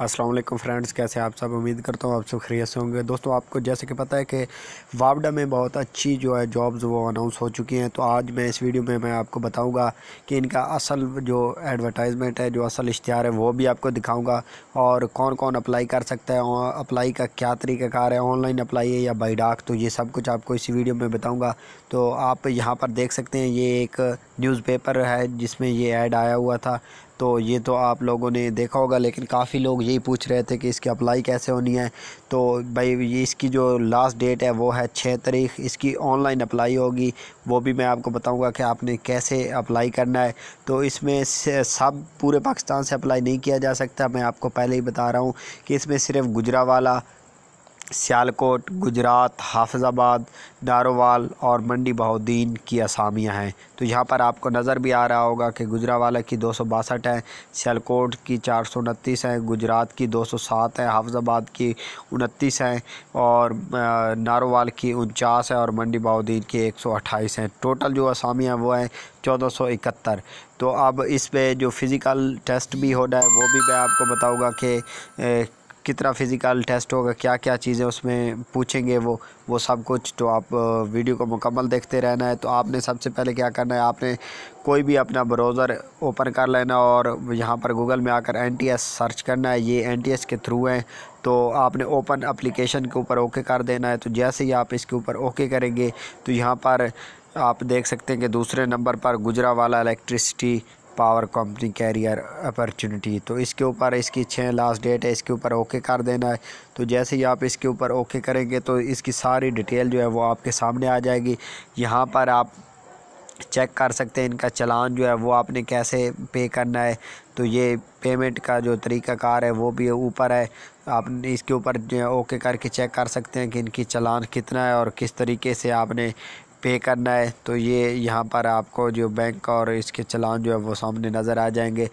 Aslam friends कैसे आप सब उम्मीद करता हूँ आप सब खरीय से होंगे दोस्तों आपको जैसे कि पता है कि वापडा में बहुत अच्छी जो है जॉब्स वो अनाउंस हो चुकी हैं तो आज मैं इस वीडियो में मैं आपको बताऊंगा कि इनका असल जो एडवर्टाइजमेंट है जो असल इश्तहार है वो भी आपको दिखाऊंगा और कौन कौन अप्लाई कर सकता है अप्लाई का क्या तरीक़ाकार है ऑनलाइन अप्लाई है या बाई डाक तो ये सब कुछ आपको इसी वीडियो में बताऊँगा तो आप यहाँ पर देख सकते हैं ये एक न्यूज़पेपर है जिसमें ये ऐड आया हुआ था तो ये तो आप लोगों ने देखा होगा लेकिन काफ़ी लोग यही पूछ रहे थे कि इसकी अप्लाई कैसे होनी है तो भाई ये इसकी जो लास्ट डेट है वो है छः तारीख इसकी ऑनलाइन अप्लाई होगी वो भी मैं आपको बताऊंगा कि आपने कैसे अप्लाई करना है तो इसमें सब पूरे पाकिस्तान से अप्लाई नहीं किया जा सकता मैं आपको पहले ही बता रहा हूँ कि इसमें सिर्फ वाला सियालकोट गुजरात हाफजाबाद दारोवाल और मंडी बहाउद्दीन की असामियाँ हैं तो यहाँ पर आपको नज़र भी आ रहा होगा कि गुजरावाला की दो सौ बासठ है सियालकोट की चार सौ उनतीस है गुजरात की दो सौ सात है हाफजाबाद की उनतीस हैं और नारोवाल की उनचास है और मंडी बहाद्दीन की एक सौ अट्ठाईस हैं टोटल जो असामियाँ वो हैं चौदह सौ इकहत्तर तो अब इस पर जो फ़िज़िकल टेस्ट भी हो रहा है वो भी मैं आपको बताऊँगा कि कितना फ़िज़िकल टेस्ट होगा क्या क्या चीज़ें उसमें पूछेंगे वो वो सब कुछ तो आप वीडियो को मुकम्मल देखते रहना है तो आपने सबसे पहले क्या करना है आपने कोई भी अपना ब्राउज़र ओपन कर लेना और यहाँ पर गूगल में आकर एन सर्च करना है ये एन के थ्रू है तो आपने ओपन अप्लीकेशन के ऊपर ओके कर देना है तो जैसे ही आप इसके ऊपर ओके करेंगे तो यहाँ पर आप देख सकते हैं कि दूसरे नंबर पर गुजरा वाला electricity power company career opportunity तो इसके ऊपर इसकी छः लास्ट डेट है इसके ऊपर ओके कर देना है तो जैसे ही आप इसके ऊपर ओके करेंगे तो इसकी सारी डिटेल जो है वो आपके सामने आ जाएगी यहाँ पर आप चेक कर सकते हैं इनका चलान जो है वो आपने कैसे पे करना है तो ये पेमेंट का जो तरीक़ाकार है वो भी ऊपर है आप इसके ऊपर ओके करके चेक कर सकते हैं कि इनकी चलान कितना है और किस तरीके से आपने पे करना है तो ये यहाँ पर आपको जो बैंक और इसके चलान जो है वो सामने नज़र आ जाएंगे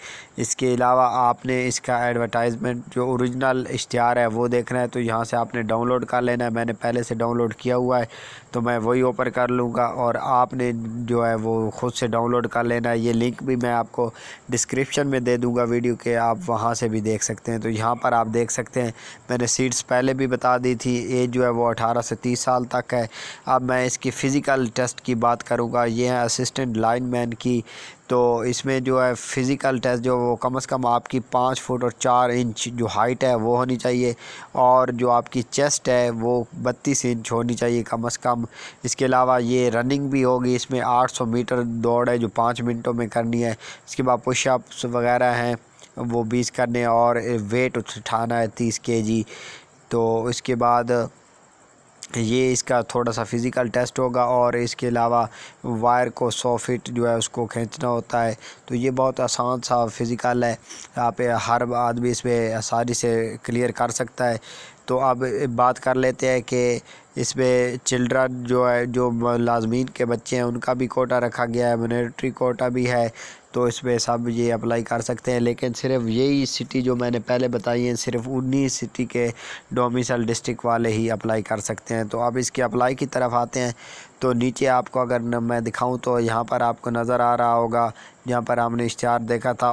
इसके अलावा आपने इसका एडवर्टाइजमेंट जो ओरिजिनल इश्तहार है वो देखना है तो यहाँ से आपने डाउनलोड कर लेना है मैंने पहले से डाउनलोड किया हुआ है तो मैं वही ओपन कर लूँगा और आपने जो है वो ख़ुद से डाउनलोड कर लेना है ये लिंक भी मैं आपको डिस्क्रिप्शन में दे दूँगा वीडियो के आप वहाँ से भी देख सकते हैं तो यहाँ पर आप देख सकते हैं मैंने सीट्स पहले भी बता दी थी एज जो है वो अठारह से तीस साल तक है अब मैं इसकी फ़िज़िकल फ़िज़िकल टेस्ट की बात करूँगा ये है असिस्टेंट लाइन मैन की तो इसमें जो है फ़िज़िकल टेस्ट जो वो कम से कम आपकी पाँच फुट और चार इंच जो हाइट है वो होनी चाहिए और जो आपकी चेस्ट है वो बत्तीस इंच होनी चाहिए कम से कम इसके अलावा ये रनिंग भी होगी इसमें आठ सौ मीटर दौड़ है जो पाँच मिनटों में करनी है इसके बाद पुशअप्स वगैरह हैं वो बीस करने और वेट उठाना है तीस के जी तो इसके बाद ये इसका थोड़ा सा फ़िज़िकल टेस्ट होगा और इसके अलावा वायर को सौ फिट जो है उसको खींचना होता है तो ये बहुत आसान सा फ़िज़िकल है आप हर आदमी इस पर आसानी से क्लियर कर सकता है तो अब बात कर लेते हैं कि इसमें चिल्ड्रन जो है जो लाजमीन के बच्चे हैं उनका भी कोटा रखा गया है मिलिट्री कोटा भी है तो इस पर सब ये अप्लाई कर सकते हैं लेकिन सिर्फ यही सिटी जो मैंने पहले बताई है सिर्फ उन्हीं सिटी के डोमिसल डिस्ट्रिक्ट वाले ही अप्लाई कर सकते हैं तो अब इसके अप्लाई की तरफ आते हैं तो नीचे आपको अगर मैं दिखाऊं तो यहाँ पर आपको नज़र आ रहा होगा यहाँ पर हमने इश्तहार देखा था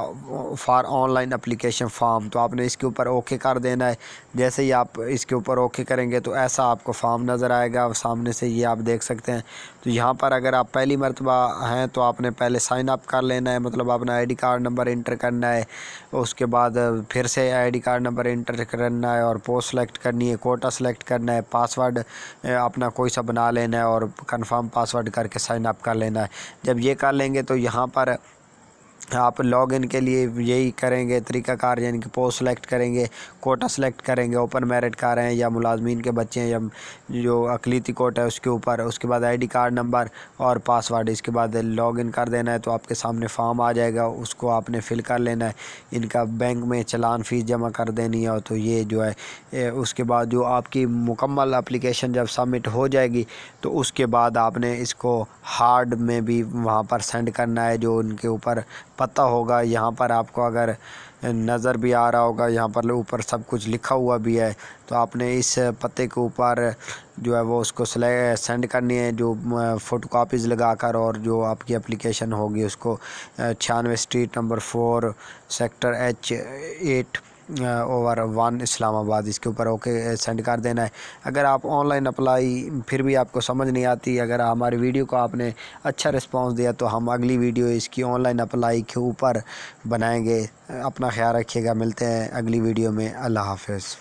फॉर ऑनलाइन अप्लीकेशन फॉर्म तो आपने इसके ऊपर ओके कर देना है जैसे ही आप इसके ऊपर ओके करेंगे तो ऐसा आपको फॉर्म नज़र आएगा सामने से ये आप देख सकते हैं तो यहाँ पर अगर आप पहली मरतबा हैं तो आपने पहले साइन अप कर लेना है मतलब अपना I D card number enter करना है उसके बाद फिर से I D card number enter करना है और पोस्ट सेलेक्ट करनी है कोटा सेलेक्ट करना है पासवर्ड अपना कोई सा बना लेना है और कंफर्म पासवर्ड करके साइन अप कर लेना है जब ये कर लेंगे तो यहाँ पर आप लॉगिन के लिए यही करेंगे तरीकाकार यानी कि पोस्ट सेलेक्ट करेंगे कोटा सेलेक्ट करेंगे ओपन मेरिट का हैं या मुलाजमीन के बच्चे हैं या जो अकलीती कोटा है उसके ऊपर उसके बाद आईडी कार्ड नंबर और पासवर्ड इसके बाद लॉगिन कर देना है तो आपके सामने फॉर्म आ जाएगा उसको आपने फिल कर लेना है इनका बैंक में चलान फ़ीस जमा कर देनी है तो ये जो है उसके बाद जो आपकी मुकम्मल अप्लीकेशन जब सबमिट हो जाएगी तो उसके बाद आपने इसको हार्ड में भी वहाँ पर सेंड करना है जो उनके ऊपर पता होगा यहाँ पर आपको अगर नज़र भी आ रहा होगा यहाँ पर ऊपर सब कुछ लिखा हुआ भी है तो आपने इस पते के ऊपर जो है वो उसको सेंड करनी है जो फ़ोटो कापीज़ लगा कर और जो आपकी एप्लीकेशन होगी उसको छियानवे street number four sector H eight over one Islamabad इसके ऊपर ओके सेंड कर देना है अगर आप ऑनलाइन अप्लाई फिर भी आपको समझ नहीं आती अगर हमारी वीडियो को आपने अच्छा रिस्पांस दिया तो हम अगली वीडियो इसकी ऑनलाइन अप्लाई के ऊपर बनाएंगे अपना ख्याल रखिएगा मिलते हैं अगली वीडियो में अल्लाह हाफिज़